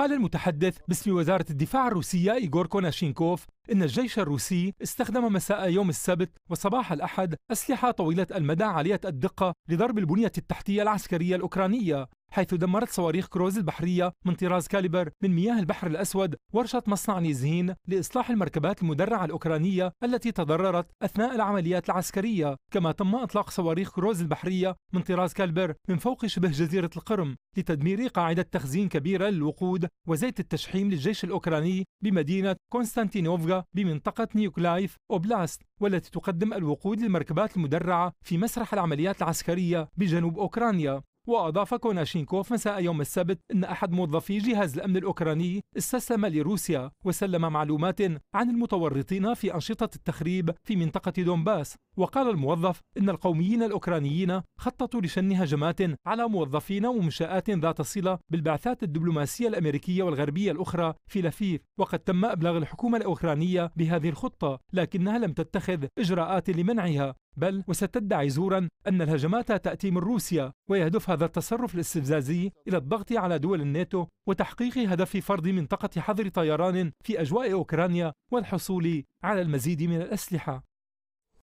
قال المتحدث باسم وزارة الدفاع الروسية إيغور كوناشينكوف إن الجيش الروسي استخدم مساء يوم السبت وصباح الأحد أسلحة طويلة المدى عالية الدقة لضرب البنية التحتية العسكرية الأوكرانية حيث دمرت صواريخ كروز البحرية من طراز كاليبر من مياه البحر الأسود ورشة مصنع نيزهين لإصلاح المركبات المدرعة الأوكرانية التي تضررت أثناء العمليات العسكرية كما تم إطلاق صواريخ كروز البحرية من طراز كاليبر من فوق شبه جزيرة القرم لتدمير قاعدة تخزين كبيرة للوقود وزيت التشحيم للجيش الأوكراني بمدينة كونستانتينوفغا بمنطقة نيوكلايف أوبلاست والتي تقدم الوقود للمركبات المدرعة في مسرح العمليات العسكرية بجنوب أوكرانيا وأضاف كوناشينكوف مساء يوم السبت أن أحد موظفي جهاز الأمن الأوكراني استسلم لروسيا وسلم معلومات عن المتورطين في أنشطة التخريب في منطقة دونباس وقال الموظف أن القوميين الأوكرانيين خططوا لشن هجمات على موظفين ومنشآت ذات صلة بالبعثات الدبلوماسية الأمريكية والغربية الأخرى في لفيف وقد تم إبلاغ الحكومة الأوكرانية بهذه الخطة لكنها لم تتخذ إجراءات لمنعها بل وستدعي زورا أن الهجمات تأتي من روسيا ويهدف هذا التصرف الاستفزازي إلى الضغط على دول الناتو وتحقيق هدف فرض منطقة حظر طيران في أجواء أوكرانيا والحصول على المزيد من الأسلحة